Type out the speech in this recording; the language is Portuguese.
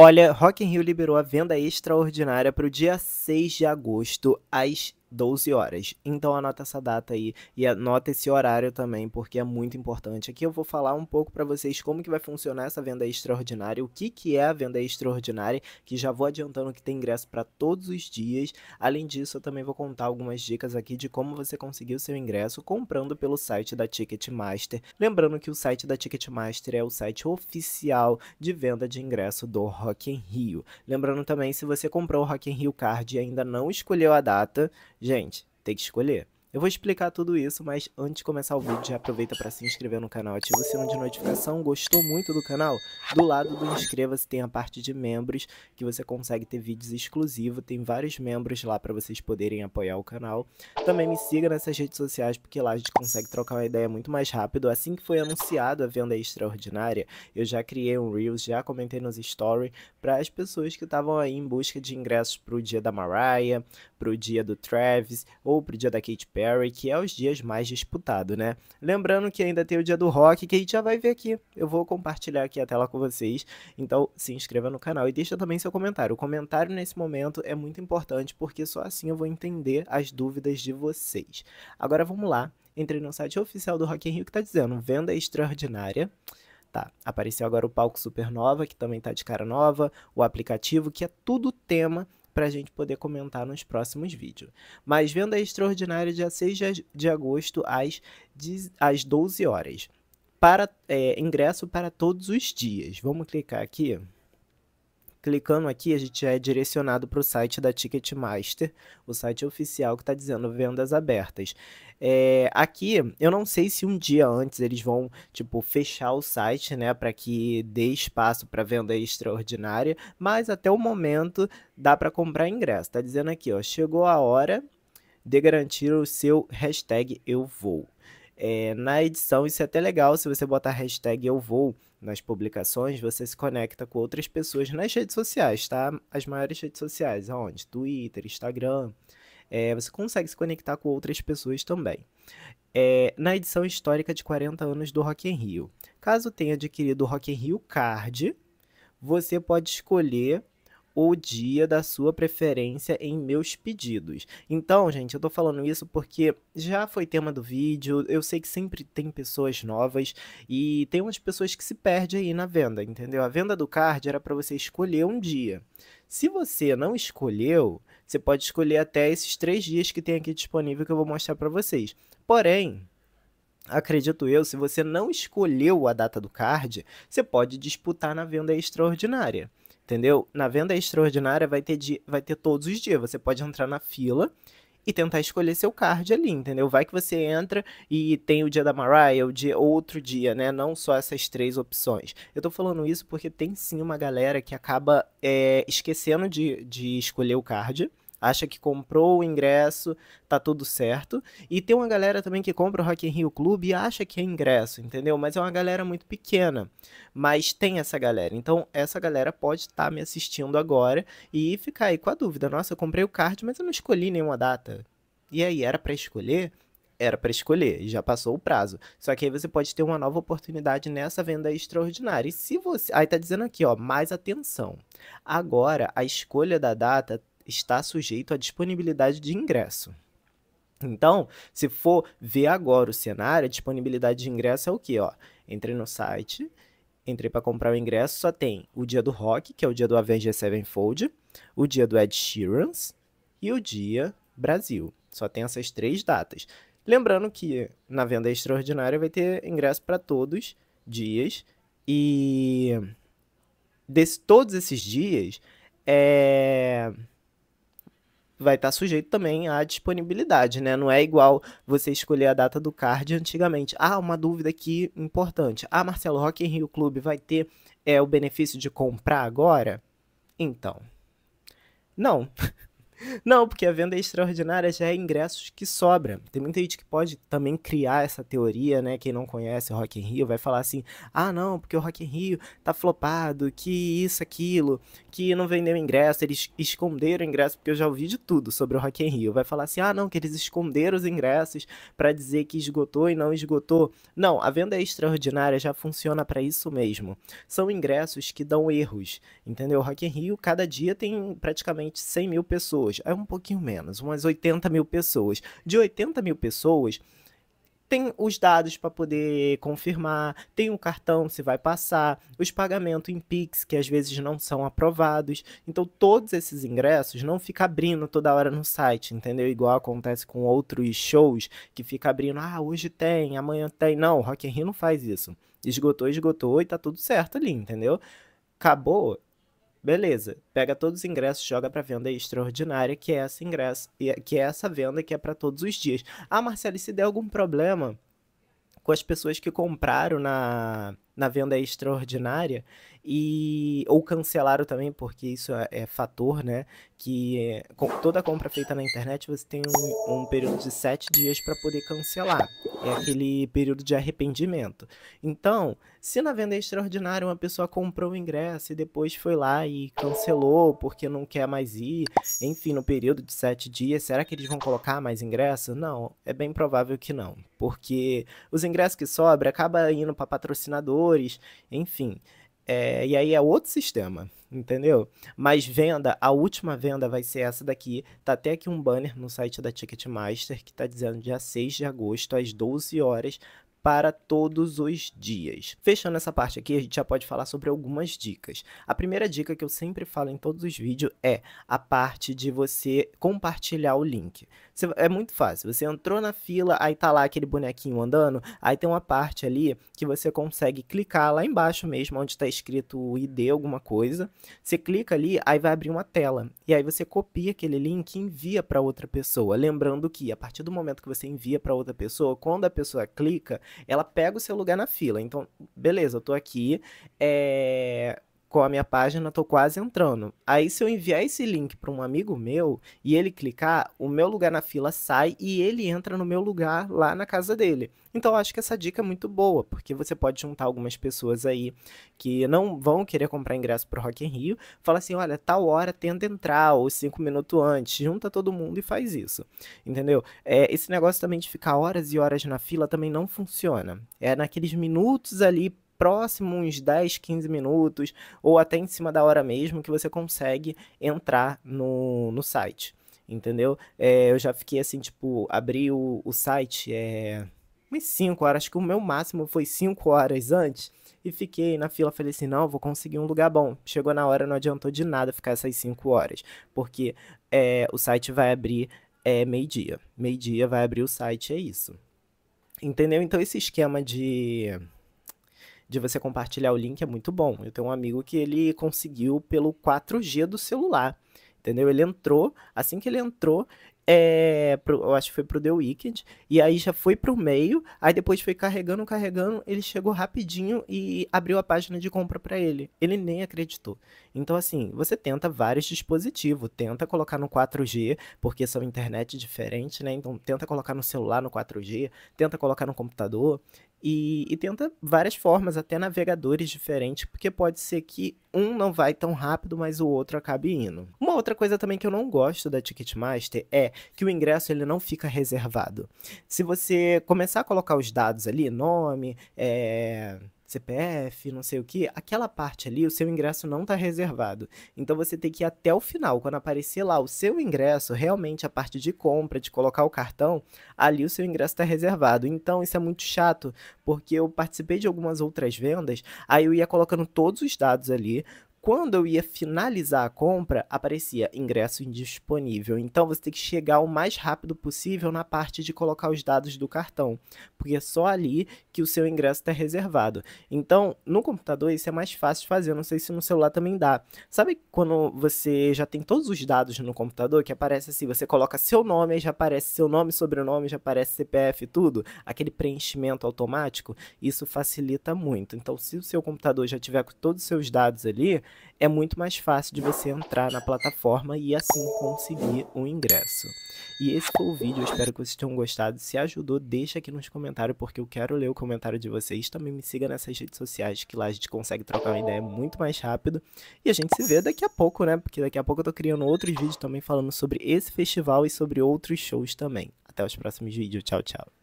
Olha, Rock in Rio liberou a venda extraordinária para o dia 6 de agosto, às 12 horas. Então anota essa data aí e anota esse horário também, porque é muito importante. Aqui eu vou falar um pouco para vocês como que vai funcionar essa venda extraordinária, o que que é a venda extraordinária, que já vou adiantando que tem ingresso para todos os dias. Além disso, eu também vou contar algumas dicas aqui de como você conseguir o seu ingresso comprando pelo site da Ticketmaster. Lembrando que o site da Ticketmaster é o site oficial de venda de ingresso do Rock in Rio. Lembrando também, se você comprou o Rock in Rio Card e ainda não escolheu a data, Gente, tem que escolher. Eu vou explicar tudo isso, mas antes de começar o vídeo, já aproveita para se inscrever no canal, ativa o sino de notificação. Gostou muito do canal? Do lado do inscreva-se tem a parte de membros, que você consegue ter vídeos exclusivos, tem vários membros lá para vocês poderem apoiar o canal. Também me siga nessas redes sociais, porque lá a gente consegue trocar uma ideia muito mais rápido. Assim que foi anunciado a venda extraordinária, eu já criei um Reels, já comentei nos stories, para as pessoas que estavam aí em busca de ingressos para o dia da Mariah, para o dia do Travis ou para o dia da Kate Perry, que é os dias mais disputados, né? Lembrando que ainda tem o dia do rock, que a gente já vai ver aqui. Eu vou compartilhar aqui a tela com vocês. Então, se inscreva no canal e deixa também seu comentário. O comentário nesse momento é muito importante, porque só assim eu vou entender as dúvidas de vocês. Agora vamos lá. Entrei no site oficial do Rock in Rio que tá dizendo venda extraordinária. Tá, apareceu agora o palco Supernova, que também tá de cara nova, o aplicativo, que é tudo tema para a gente poder comentar nos próximos vídeos. Mas venda extraordinária dia 6 de agosto às, às 12 horas. Para, é, ingresso para todos os dias. Vamos clicar aqui. Clicando aqui, a gente já é direcionado para o site da Ticketmaster, o site oficial que está dizendo vendas abertas. É, aqui, eu não sei se um dia antes eles vão, tipo, fechar o site, né, para que dê espaço para venda extraordinária, mas até o momento dá para comprar ingresso. Está dizendo aqui, ó, chegou a hora de garantir o seu hashtag eu vou. É, na edição, isso é até legal, se você botar a hashtag eu vou nas publicações, você se conecta com outras pessoas nas redes sociais, tá? As maiores redes sociais, aonde? Twitter, Instagram. É, você consegue se conectar com outras pessoas também. É, na edição histórica de 40 anos do Rock in Rio. Caso tenha adquirido o Rock in Rio Card, você pode escolher o dia da sua preferência em meus pedidos. Então, gente, eu tô falando isso porque já foi tema do vídeo, eu sei que sempre tem pessoas novas e tem umas pessoas que se perdem aí na venda, entendeu? A venda do card era para você escolher um dia. Se você não escolheu, você pode escolher até esses três dias que tem aqui disponível que eu vou mostrar para vocês. Porém, acredito eu, se você não escolheu a data do card, você pode disputar na venda extraordinária entendeu? Na venda extraordinária vai ter, dia, vai ter todos os dias. Você pode entrar na fila e tentar escolher seu card ali, entendeu? Vai que você entra e tem o dia da Mariah, o dia outro dia, né? Não só essas três opções. Eu tô falando isso porque tem sim uma galera que acaba é, esquecendo de, de escolher o card acha que comprou o ingresso, tá tudo certo. E tem uma galera também que compra o Rock in Rio Clube e acha que é ingresso, entendeu? Mas é uma galera muito pequena. Mas tem essa galera. Então, essa galera pode estar tá me assistindo agora e ficar aí com a dúvida. Nossa, eu comprei o card, mas eu não escolhi nenhuma data. E aí, era para escolher? era para escolher, já passou o prazo. Só que aí você pode ter uma nova oportunidade nessa venda extraordinária. E se você. Aí tá dizendo aqui, ó, mais atenção. Agora, a escolha da data está sujeito à disponibilidade de ingresso. Então, se for ver agora o cenário, a disponibilidade de ingresso é o quê? Ó, entrei no site, entrei para comprar o ingresso, só tem o dia do rock, que é o dia do Avenged Sevenfold, o dia do Ed Sheeran's e o dia Brasil. Só tem essas três datas. Lembrando que na venda extraordinária vai ter ingresso para todos dias e desse, todos esses dias é vai estar tá sujeito também à disponibilidade, né? Não é igual você escolher a data do card antigamente. Ah, uma dúvida aqui importante. Ah, Marcelo, Rock in Rio Clube vai ter é, o benefício de comprar agora? Então, não. Não, porque a venda extraordinária já é ingressos que sobra. Tem muita gente que pode também criar essa teoria, né? Quem não conhece o Rock in Rio vai falar assim: "Ah, não, porque o Rock in Rio tá flopado, que isso, aquilo, que não vendeu ingresso, eles esconderam ingresso, porque eu já ouvi de tudo sobre o Rock in Rio". Vai falar assim: "Ah, não, que eles esconderam os ingressos para dizer que esgotou e não esgotou". Não, a venda extraordinária já funciona para isso mesmo. São ingressos que dão erros, entendeu? O Rock in Rio cada dia tem praticamente 100 mil pessoas pessoas, é um pouquinho menos, umas 80 mil pessoas. De 80 mil pessoas, tem os dados para poder confirmar, tem o cartão se vai passar, os pagamentos em Pix que às vezes não são aprovados. Então todos esses ingressos não fica abrindo toda hora no site, entendeu? Igual acontece com outros shows que fica abrindo, ah, hoje tem, amanhã tem. Não, o Rock in Rio não faz isso. Esgotou, esgotou e tá tudo certo ali, entendeu? Acabou, Beleza, pega todos os ingressos, joga para venda extraordinária, que é essa ingresso, é, que é essa venda que é para todos os dias. Ah, Marcelo, e se der algum problema com as pessoas que compraram na, na venda extraordinária e ou cancelaram também, porque isso é, é fator, né? Que com, toda compra feita na internet você tem um, um período de sete dias para poder cancelar. É aquele período de arrependimento. Então, se na venda é extraordinária uma pessoa comprou o ingresso e depois foi lá e cancelou porque não quer mais ir, enfim, no período de sete dias, será que eles vão colocar mais ingressos? Não, é bem provável que não, porque os ingressos que sobram acabam indo para patrocinadores, enfim. É, e aí é outro sistema, entendeu? Mas venda, a última venda vai ser essa daqui. Tá até aqui um banner no site da Ticketmaster que tá dizendo dia 6 de agosto, às 12 horas, para todos os dias. Fechando essa parte aqui, a gente já pode falar sobre algumas dicas. A primeira dica que eu sempre falo em todos os vídeos é a parte de você compartilhar o link. É muito fácil. Você entrou na fila, aí tá lá aquele bonequinho andando, aí tem uma parte ali que você consegue clicar lá embaixo mesmo, onde está escrito ID, alguma coisa. Você clica ali, aí vai abrir uma tela. E aí você copia aquele link e envia para outra pessoa. Lembrando que a partir do momento que você envia para outra pessoa, quando a pessoa clica, ela pega o seu lugar na fila. Então, beleza, eu tô aqui. É com a minha página, tô quase entrando. Aí, se eu enviar esse link para um amigo meu e ele clicar, o meu lugar na fila sai e ele entra no meu lugar lá na casa dele. Então, eu acho que essa dica é muito boa, porque você pode juntar algumas pessoas aí que não vão querer comprar ingresso pro Rock in Rio, fala assim, olha, tal hora tenta entrar, ou cinco minutos antes, junta todo mundo e faz isso, entendeu? É, esse negócio também de ficar horas e horas na fila também não funciona. É naqueles minutos ali próximo uns 10, 15 minutos, ou até em cima da hora mesmo, que você consegue entrar no, no site. Entendeu? É, eu já fiquei assim, tipo, abri o, o site é, umas 5 horas, acho que o meu máximo foi 5 horas antes. E fiquei na fila, falei assim, não, vou conseguir um lugar bom. Chegou na hora, não adiantou de nada ficar essas 5 horas. Porque é, o site vai abrir é meio-dia. Meio-dia vai abrir o site, é isso. Entendeu? Então, esse esquema de de você compartilhar o link é muito bom. Eu tenho um amigo que ele conseguiu pelo 4G do celular entendeu? Ele entrou, assim que ele entrou, é, pro, eu acho que foi pro The Weeknd, e aí já foi pro meio, aí depois foi carregando, carregando, ele chegou rapidinho e abriu a página de compra para ele. Ele nem acreditou. Então, assim, você tenta vários dispositivos, tenta colocar no 4G, porque são internet diferente, né? Então, tenta colocar no celular no 4G, tenta colocar no computador, e, e, tenta várias formas, até navegadores diferentes, porque pode ser que um não vai tão rápido, mas o outro acabe indo. Uma outra coisa também que eu não gosto da Ticketmaster é que o ingresso ele não fica reservado. Se você começar a colocar os dados ali, nome, é, eh, CPF, não sei o que, aquela parte ali, o seu ingresso não está reservado. Então você tem que ir até o final. Quando aparecer lá o seu ingresso, realmente a parte de compra, de colocar o cartão, ali o seu ingresso está reservado. Então isso é muito chato, porque eu participei de algumas outras vendas, aí eu ia colocando todos os dados ali, quando eu ia finalizar a compra, aparecia ingresso indisponível. Então você tem que chegar o mais rápido possível na parte de colocar os dados do cartão, porque é só ali que o seu ingresso está reservado. Então, no computador isso é mais fácil de fazer, eu não sei se no celular também dá. Sabe quando você já tem todos os dados no computador que aparece assim, você coloca seu nome, aí já aparece seu nome, sobrenome, já aparece CPF, tudo, aquele preenchimento automático, isso facilita muito. Então, se o seu computador já tiver com todos os seus dados ali, é muito mais fácil de você entrar na plataforma e assim conseguir um ingresso. E esse foi o vídeo, eu espero que vocês tenham gostado. Se ajudou, deixa aqui nos comentários, porque eu quero ler o comentário de vocês. Também me siga nessas redes sociais, que lá a gente consegue trocar uma ideia muito mais rápido. E a gente se vê daqui a pouco, né? Porque daqui a pouco eu tô criando outros vídeos também falando sobre esse festival e sobre outros shows também. Até os próximos vídeos. Tchau, tchau.